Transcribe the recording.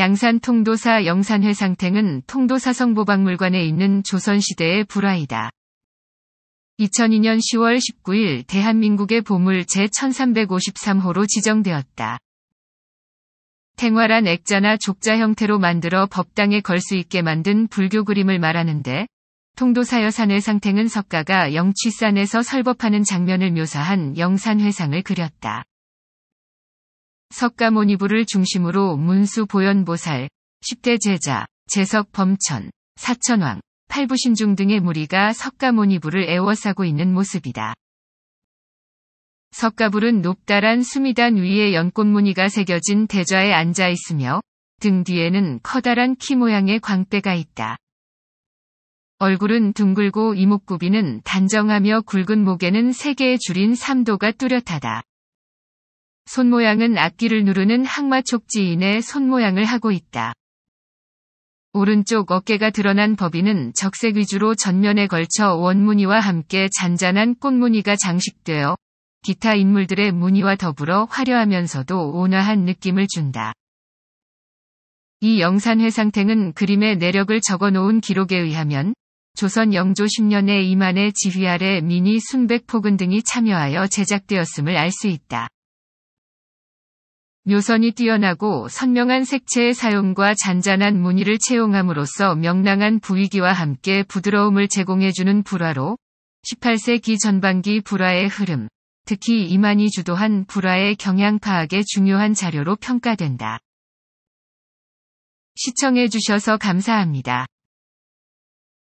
양산 통도사 영산회 상탱은 통도사성 보박물관에 있는 조선시대의 불화이다. 2002년 10월 19일 대한민국의 보물 제1353호로 지정되었다. 탱활한 액자나 족자 형태로 만들어 법당에 걸 수 있게 만든 불교 그림을 말하는데 통도사여산의 상탱은 석가가 영취산에서 설법하는 장면을 묘사한 영산회상을 그렸다. 석가모니부를 중심으로 문수 보현보살, 10대 제자, 제석 범천, 사천왕, 팔부신중 등의 무리가 석가모니부를 애워싸고 있는 모습이다. 석가불은 높다란 수미단 위에 연꽃무늬가 새겨진 대좌에 앉아 있으며 등 뒤에는 커다란 키 모양의 광대가 있다. 얼굴은 둥글고 이목구비는 단정하며 굵은 목에는 세 개의 줄인 삼도가 뚜렷하다. 손모양은 악기를 누르는 항마촉지인의 손모양을 하고 있다. 오른쪽 어깨가 드러난 법인은 적색 위주로 전면에 걸쳐 원무늬와 함께 잔잔한 꽃무늬가 장식되어 기타 인물들의 무늬와 더불어 화려하면서도 온화한 느낌을 준다. 이 영산회상탱은 그림의 내력을 적어놓은 기록에 의하면 조선 영조 10년에 이만의 지휘 아래 미니 순백포근 등이 참여하여 제작되었음을 알 수 있다. 묘선이 뛰어나고 선명한 색채의 사용과 잔잔한 무늬를 채용함으로써 명랑한 부위기와 함께 부드러움을 제공해주는 불화로 18세기 전반기 불화의 흐름, 특히 이만희 주도한 불화의 경향 파악에 중요한 자료로 평가된다. 시청해주셔서 감사합니다.